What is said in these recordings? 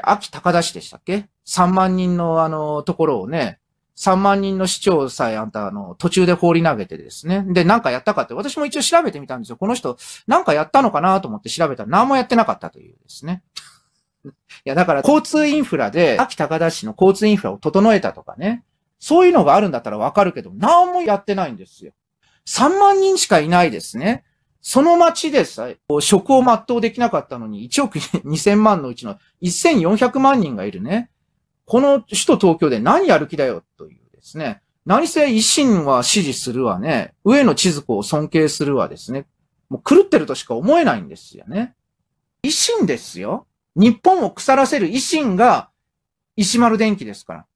秋高田市でしたっけ ?3 万人のあの、ところをね、3万人の市長さえあんたあの、途中で放り投げてですね。で、何かやったかって、私も一応調べてみたんですよ。この人、なんかやったのかなと思って調べたら何もやってなかったというですね。いや、だから交通インフラで、秋高田市の交通インフラを整えたとかね。そういうのがあるんだったらわかるけど、何もやってないんですよ。3万人しかいないですね。その町でさえ、職を全うできなかったのに、1億2000万のうちの1400万人がいるね。この首都東京で何やる気だよ、というですね。何せ維新は支持するわね。上野千鶴子を尊敬するわですね。もう狂ってるとしか思えないんですよね。維新ですよ。日本を腐らせる維新が石丸電機ですから。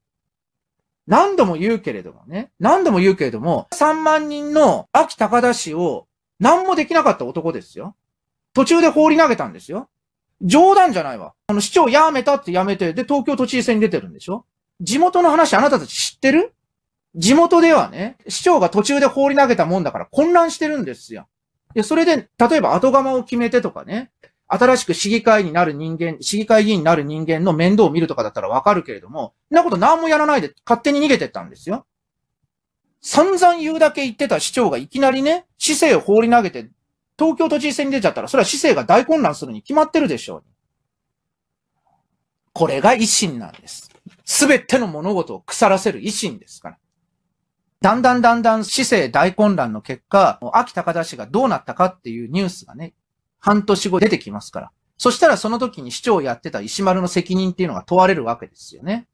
何度も言うけれどもね。何度も言うけれども、3万人の秋高田市を何もできなかった男ですよ。途中で放り投げたんですよ。冗談じゃないわ。あの、市長辞めたって辞めて、で、東京都知事選に出てるんでしょ地元の話あなたたち知ってる地元ではね、市長が途中で放り投げたもんだから混乱してるんですよ。で、それで、例えば後釜を決めてとかね、新しく市議会になる人間、市議会議員になる人間の面倒を見るとかだったらわかるけれども、そんなこと何もやらないで勝手に逃げてったんですよ。散々言うだけ言ってた市長がいきなりね、市政を放り投げて、東京都知事選に出ちゃったら、それは市政が大混乱するに決まってるでしょう。これが維新なんです。すべての物事を腐らせる維新ですから。だんだんだんだん市政大混乱の結果、秋高田氏がどうなったかっていうニュースがね、半年後出てきますから。そしたらその時に市長をやってた石丸の責任っていうのが問われるわけですよね。